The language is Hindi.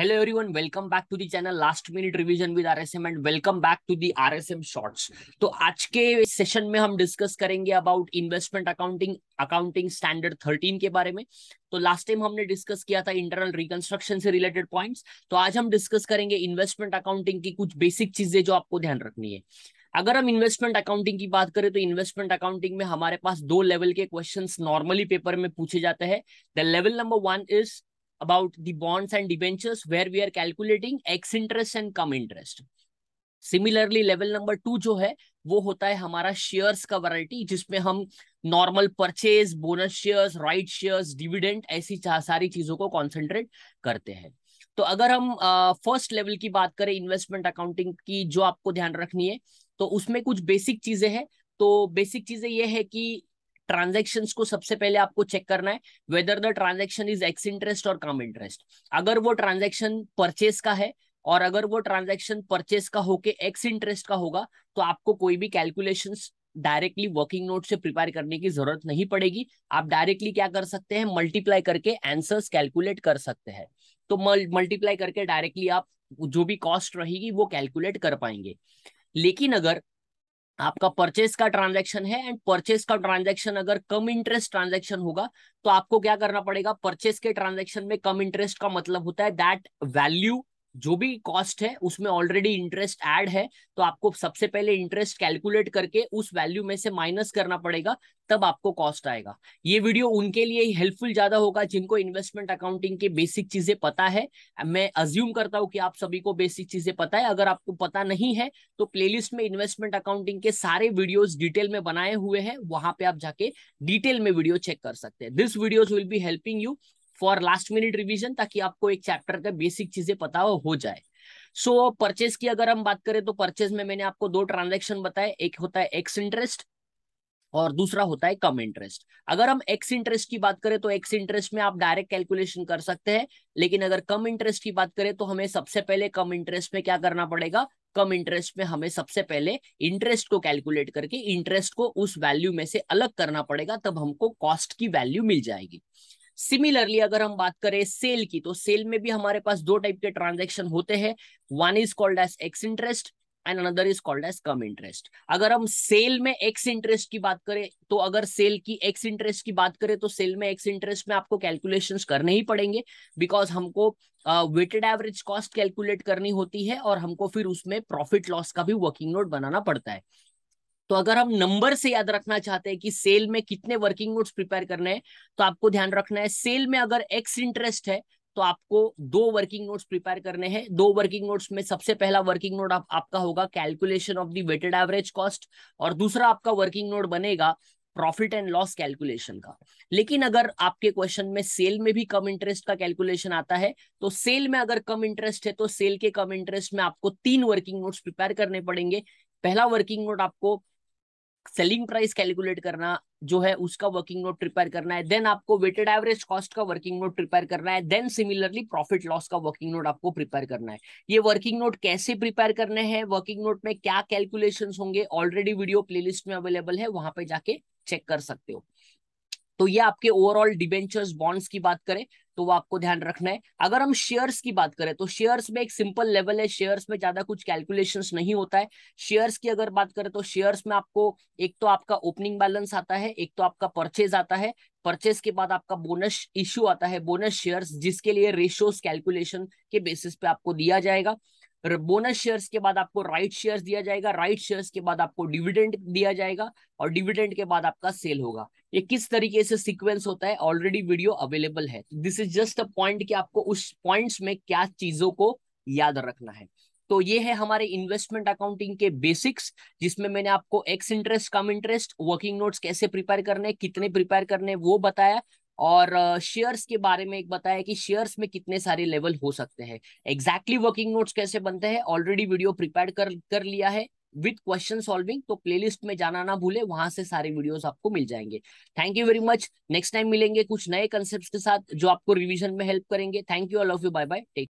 Hello everyone welcome back to the channel last minute revision with RSM and welcome back to the RSM shorts तो आज के सेशन में हम डिस्कस करेंगे about investment accounting accounting standard thirteen के बारे में तो लास्ट टाइम हमने डिस्कस किया था इंटरनल रिकंस्ट्रक्शन से रिलेटेड पॉइंट्स तो आज हम डिस्कस करेंगे इन्वेस्टमेंट अकाउंटिंग की कुछ बेसिक चीजें जो आपको ध्यान रखनी है अगर हम इन्वेस्टमेंट अकाउंटिंग की बात करें तो इन्वेस्टमेंट अकाउंटिंग में हमारे पास दो लेवल के क्वेश्चंस नॉर्मली पेपर में पूछे जाते हैं the level number one is about the bonds and debentures where we are calculating x interest and cum interest. similarly level number 2 jo hai wo hota hai hamara shares ka variety jisme hum normal purchase bonus shares right shares dividend aisi sari cheezon ko concentrate karte hain तो अगर हम फर्स्ट uh, लेवल की बात करें इन्वेस्टमेंट अकाउंटिंग की जो आपको ध्यान रखनी है तो उसमें कुछ बेसिक चीजें हैं तो बेसिक चीजें यह है कि ट्रांजेक्शन को सबसे पहले आपको चेक करना है whether the transaction is ex interest और कम इंटरेस्ट अगर वो ट्रांजेक्शन परचेस का है और अगर वो ट्रांजेक्शन परचेस का होके एक्स इंटरेस्ट का होगा तो आपको कोई भी कैलकुलेशन डायरेक्टली वर्किंग नोट से प्रिपेयर करने की जरूरत नहीं पड़ेगी आप डायरेक्टली क्या कर सकते हैं मल्टीप्लाई करके आंसर्स कैलकुलेट कर सकते हैं तो मल्टीप्लाई करके डायरेक्टली आप जो भी कॉस्ट रहेगी वो कैलकुलेट कर पाएंगे लेकिन अगर आपका परचेस का ट्रांजैक्शन है एंड परचेस का ट्रांजैक्शन अगर कम इंटरेस्ट ट्रांजैक्शन होगा तो आपको क्या करना पड़ेगा परचेस के ट्रांजैक्शन में कम इंटरेस्ट का मतलब होता है दैट वैल्यू जो भी कॉस्ट है उसमें ऑलरेडी इंटरेस्ट ऐड है तो आपको सबसे पहले इंटरेस्ट कैलकुलेट करके उस वैल्यू में से माइनस करना पड़ेगा तब आपको कॉस्ट आएगा ये वीडियो उनके लिए ही हेल्पफुल ज्यादा होगा जिनको इन्वेस्टमेंट अकाउंटिंग के बेसिक चीजें पता है मैं अज्यूम करता हूँ कि आप सभी को बेसिक चीजें पता है अगर आपको पता नहीं है तो प्लेलिस्ट में इन्वेस्टमेंट अकाउंटिंग के सारे वीडियोज डिटेल में बनाए हुए हैं वहां पे आप जाके डिटेल में वीडियो चेक कर सकते हैं this videos will be helping you for last minute revision ताकि आपको एक चैप्टर का बेसिक चीजें पता हो जाए सो so, परचेज की अगर हम बात करें तो परचेज में मैंने आपको दो ट्रांजेक्शन बताए एक होता है एक्स इंटरेस्ट और दूसरा होता है कम इंटरेस्ट अगर हम एक्स इंटरेस्ट की बात करें तो एक्स इंटरेस्ट में आप डायरेक्ट कैलकुलेशन कर सकते हैं लेकिन अगर कम इंटरेस्ट की बात करें तो हमें सबसे पहले कम इंटरेस्ट में क्या करना पड़ेगा कम इंटरेस्ट में हमें सबसे पहले इंटरेस्ट को कैलकुलेट करके इंटरेस्ट को उस वैल्यू में से अलग करना पड़ेगा तब हमको कॉस्ट की वैल्यू मिल जाएगी सिमिलरली अगर हम बात करें सेल की तो सेल में भी हमारे पास दो टाइप के ट्रांजेक्शन होते हैं one is called as ex interest and another is called as cum interest अगर हम सेल में एक्स इंटरेस्ट की बात करें तो अगर सेल की एक्स इंटरेस्ट की बात करें तो सेल में एक्स इंटरेस्ट में आपको कैलकुलेशन करने ही पड़ेंगे बिकॉज हमको वेटेड एवरेज कॉस्ट कैलकुलेट करनी होती है और हमको फिर उसमें प्रॉफिट लॉस का भी वर्किंग नोट बनाना पड़ता है तो अगर हम नंबर से याद रखना चाहते हैं कि सेल में कितने वर्किंग नोट्स प्रिपेयर करने हैं तो आपको ध्यान रखना है सेल में अगर एक्स इंटरेस्ट है तो आपको दो वर्किंग नोट्स प्रिपेयर करने हैं दो वर्किंग नोट्स में सबसे पहला वर्किंग नोट आप, आपका होगा calculation of the weighted average cost और दूसरा आपका वर्किंग नोट बनेगा प्रॉफिट एंड लॉस कैलकुलेशन का लेकिन अगर आपके क्वेश्चन में सेल में भी कम इंटरेस्ट का कैलकुलेशन आता है तो सेल में अगर कम इंटरेस्ट है तो सेल के कम इंटरेस्ट में आपको तीन वर्किंग नोट्स प्रिपेयर करने पड़ेंगे पहला वर्किंग नोट आपको सेलिंग प्राइस कैलकुलेट करना जो है उसका वर्किंग नोट प्रिपेयर करना है देन आपको वेटेड एवरेज कॉस्ट का वर्किंग नोट प्रिपेयर करना है देन सिमिलरली प्रॉफिट लॉस का वर्किंग नोट आपको प्रिपेयर करना है ये वर्किंग नोट कैसे प्रिपेयर करने हैं वर्किंग नोट में क्या कैलकुलेशंस होंगे ऑलरेडी वीडियो प्लेलिस्ट में अवेलेबल है वहां पे जाके चेक कर सकते हो तो ये आपके ओवरऑल डिबेंचर्स बॉन्ड्स की बात करें तो वो आपको ध्यान रखना है अगर हम शेयर्स की बात करें तो शेयर्स में एक सिंपल लेवल है शेयर्स में ज्यादा कुछ कैलकुलेशन नहीं होता है शेयर्स की अगर बात करें तो शेयर्स में आपको एक तो आपका ओपनिंग बैलेंस आता है एक तो आपका परचेज आता है परचेस के बाद आपका बोनस इश्यू आता है बोनस शेयर्स जिसके लिए रेशियोस कैलकुलेशन के बेसिस पे आपको दिया जाएगा बोनस शेयर्स के बाद आपको राइट शेयर्स दिया जाएगा राइट शेयर्स के बाद आपको डिविडेंड दिया जाएगा और डिविडेंड के बाद आपका सेल होगा ये किस तरीके से सीक्वेंस होता है ऑलरेडी वीडियो अवेलेबल है this is just a point कि आपको उस पॉइंट्स में क्या चीजों को याद रखना है तो ये है हमारे इन्वेस्टमेंट अकाउंटिंग के बेसिक्स जिसमें मैंने आपको ex interest cum interest working notes कैसे प्रिपेयर करने कितने प्रिपेयर करने वो बताया और शेयर्स के बारे में एक बताया कि शेयर्स में कितने सारे लेवल हो सकते हैं एग्जैक्टली वर्किंग नोट्स कैसे बनते हैं ऑलरेडी वीडियो प्रिपेयर कर कर लिया है विद क्वेश्चन सॉल्विंग तो प्लेलिस्ट में जाना ना भूले वहां से सारे वीडियोस आपको मिल जाएंगे thank you very much next time मिलेंगे कुछ नए कंसेप्ट के साथ जो आपको रिविजन में हेल्प करेंगे thank you all of you bye bye take